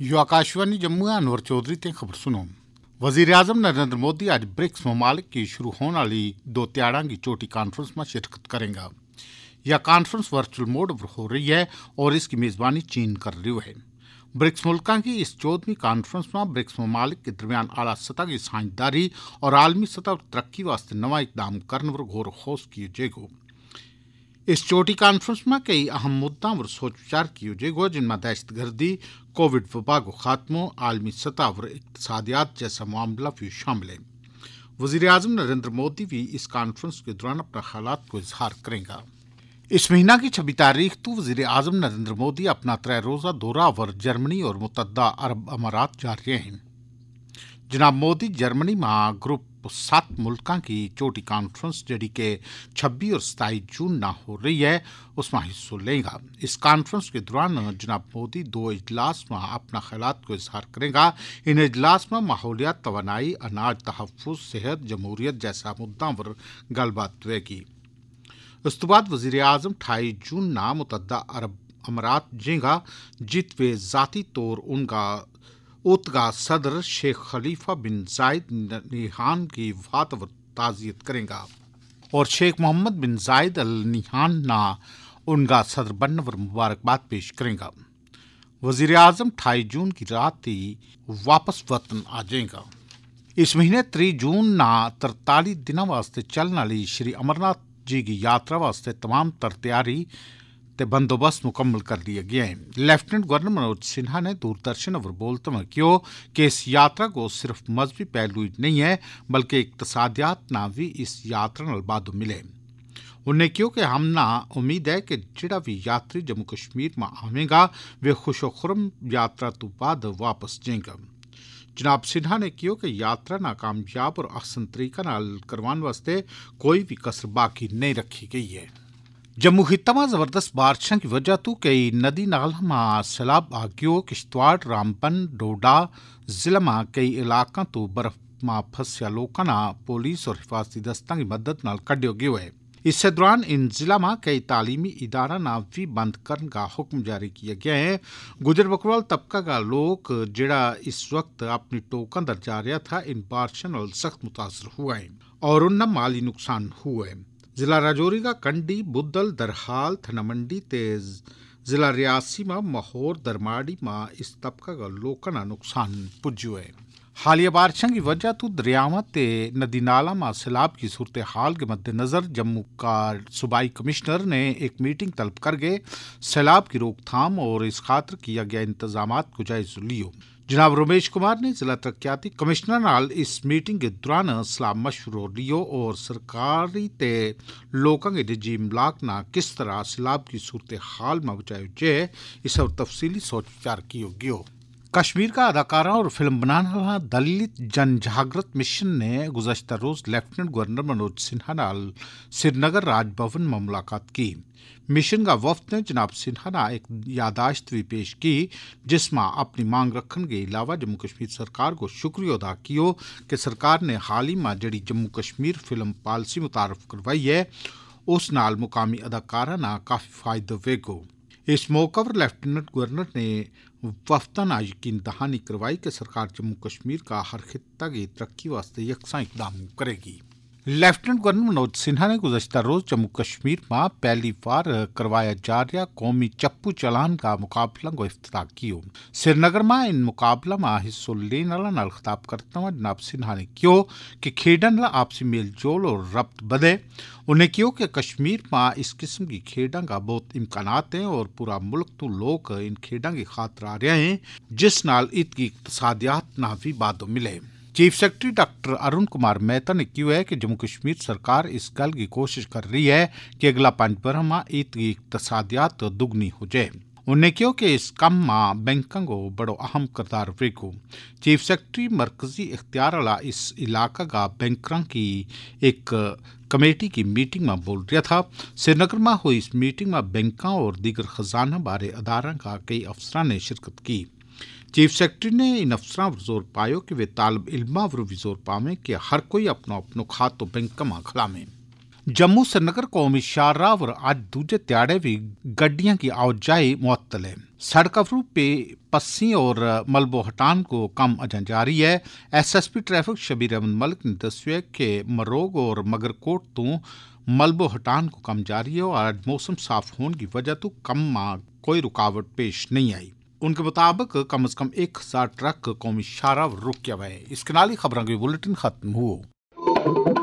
यो आकाशवाणी जम्मू अनवर चौधरी ते खबर सुनो वजीर आजम नरेंद्र मोदी आज ब्रिक्स ममालिक की शुरू होने वाली दो त्याड़ा की चोटी कॉन्फ्रेंस में शिरकत करेगा यह कॉन्फ्रेंस वर्चुअल मोड पर हो रही है और इसकी मेजबानी चीन कर रही है ब्रिक्स मुल्क की इस चौदहवीं कॉन्फ्रेंस में ब्रिक्स ममालिक के दरमियान आला सतह की साझेदारी और आलमी सतह पर तरक्की वास्ते नवा इकदाम करने पर गौर खोज किए जाएगा इस चोटी कॉन्फ्रेंस में कई अहम मुद्दों पर सोच विचार किया जाएगा जिनमें दहशतगर्दी कोविड वबा को खात्मों आलमी सतह और इकतसादियात जैसा मामला भी शामिल है वजीर अजम नरेंद्र मोदी भी इस कॉन्फ्रेंस के दौरान अपने ख्याल को इजहार करेंगे इस महीना की छब्बीस तारीख तो वजीर अजम नरेंद्र मोदी अपना त्रै रोज़ा दौरा वर जर्मनी और मुतदा अरब अमारात जा रहे हैं जनाब मोदी जर्मनी में ग्रुप सात सत्त मुल्कां की चोटी कॉन्फ्रेंस जेह्ड़ी के छब्बी और सताईस जून ना हो रही है उसमें हिस्सा लेगा इस कॉन्फ्रेंस के दौरान जनाब मोदी दो इजलास में अपना ख्याल को इजहार करेगा इन इजलास में माहौलियात तो अनाज तहफ़ सेहत जमहूरियत जैसा मुद्दा पर गलबात होगी उस तो बाद वजीर अजम ठाई जून ना मुतदा अरब अमरात जेगा जित वे जाती तौर उनका उतगा सदर शेख खलीफा बिन जायद निहान की वातव ताजियत करेगा और शेख मोहम्मद बिन जायद अल निहान ना उनका सदर बनने पर मुबारकबाद पेश करेगा वजीर अजम अठाई जून की रात ही वापस वतन आ जाएगा इस महीने त्री जून ना तरताली दिनों वास्ते चलने वाली श्री अमरनाथ जी की यात्रा वास्ते तमाम तर तैयारी ते बंदोबस्त मुकम्मल कर लिए गए हैं लेफ्टिनेंट गवर्नर मनोज सिन्हा ने दूरदर्शन और हुए क्यों कि इस यात्रा को सिर्फ मजहबी पहलू नहीं है बल्कि इकतसादियात ना भी इस यात्रा बाद मिले उन्हें क्यों कि हम ना उम्मीद है कि जड़ा भी यात्री जम्मू कश्मीर में आवेगा वे खुशोखुरम यात्रा तो बाद वापस जाएगा जनाब सिन्हा ने कहा कि यात्रा नाकामयाब और अहसन तरीका करवाने वास्ते कोई भी कसर बाकी नहीं रखी गई है जम्मू खित्ते मां जबरदस्त बारिश की वजह तू कई नदी नाल मां सैलाब आ गयो किश्तवाड़ रामबन डोडा जिला में कई इलाकों तो बर्फ में फसया लोगों पुलिस और हिफाजती दस्तों की मदद न कड्यो गयो है इस दौरान इन जिला में कई तालीमी इदारा ना भी बंद करने का हुक्म जारी किया गया है गुजर बकरवाल तबका का लोग जड़ा इस वक्त अपनी टोकन दर जा रहा था इन बारिशों सख्त मुतासर हुआ है और उन माली नुकसान हुआ है जिला राजौरी का कंडी बुद्दल दरहाल थनमंडी तेज जिला रियासी में महोर दरमाड़ी में इस तबका का लोकना नुकसान पुजो है हालिया बारिशों की वजह तो दरियावा ते नदी नाला में सैलाब की सूरत हाल के मद्देनज़र जम्मू का सूबाई कमिश्नर ने एक मीटिंग तलब कर गए सैलाब की रोकथाम और इस खातर किया गया इंतजाम को जायज लियो जनाब रमेश कुमार ने जिला तरक्याती कमिश्नर नाल इस मीटिंग के दौरान सलाह मशवरो लियो और सरकारी ते लोगों के निजी इमलाक न किस तरह सैलाब की सूरत हाल में बचाए जाए इस पर तफसीली सोच विचार की कश्मीर का अदाकारा और फिल्म बनाने वाला दलित जन जागृत मिशन ने गुजशत रोज लेफ्टिनेंट गवर्नर मनोज सिन्हा नाल श्रीनगर राजभवन में मुलाकात की मिशन का वफद ने जनाब सिन्हा ने एक यादाश्त भी पेश की जिसमा अपनी मांग रखने के अलावा जम्मू कश्मीर सरकार को शुक्रिया अदा कियो कि सरकार ने हाल ही में जड़ी जम्मू कश्मीर फिल्म पॉलिसी मुतारफ करवाई है उस नाल मुकामी अदाकारा ना काफ़ी फायदा वेगो इस मौके पर लेफ्टिनेंट गवर्नर ने वफदन की दहानी करवाई कि सरकार जम्मू कश्मीर का हर खिता की तरक्की वास्ते यकसा इकदाम करेगी गवर्नर मनोज सिन्हा ने गुजशतर रोज जम्मू कश्मीर में पहली बार करवाया जा रहा कौमी चप्पू चलान का मुकाबला को अफ्ताह कियो श्रीनगर में इन मुकाबला में हिस्सों लेने वाला नाल खिताब करता हुआ जनाब सिन्हा ने कहो कि खेडन आपसी मेलजोल और रब्त बधे उन्हें कहो कि कश्मीर में इस किस्म की खेडा का बहुत इम्कान है और पूरा मुल्क तो लोग इन खेडा की खातर आ रहे हैं जिस नाल की इकतसादियात ना भी बाद मिले chief secretary doctor Arun Kumar Mehta ने क्यों है कि जम्मू कश्मीर सरकार इस गल की कोशिश कर रही है कि अगला पंज बरहमा की इकतसादियात दुगनी हो जाए उन्हें क्यों कि इस कम में बैंकों को बड़ो अहम किरदार वेगो चीफ सेक्रेटरी मरकजी इख्तियार वाला इस इलाका का बैंकरों की एक कमेटी की मीटिंग में बोल रहा था श्रीनगर में हुई इस मीटिंग में बैंकों और दीगर खजाना बारे अदारा का कई अफसर ने शिरकत की चीफ सेक्रेटरी ने इन अफसरों पर जोर पायो कि वे तालब इलमा पर भी जोर पावे कि हर कोई अपनो अपनो खातो तो बैंक कमा खलामें जम्मू श्रीनगर कौमी शाहराह पर आज दूजे त्याड़े भी गड्डिया की आवाजाही मुअत्तल है सड़क पे पस्सी और मलबो हटान को कम अजा जारी है एसएसपी ट्रैफिक शबीर अहमद मलिक ने दस कि मरोग और मगरकोट तो मलबो हटान को कम जारी है और आज मौसम साफ होने की वजह तो कम में कोई रुकावट पेश नहीं आई उनके मुताबिक कम अज कम एक हजार ट्रक कौमी शारा रुक गया है इसके नाल ही खबर बुलेटिन खत्म हुआ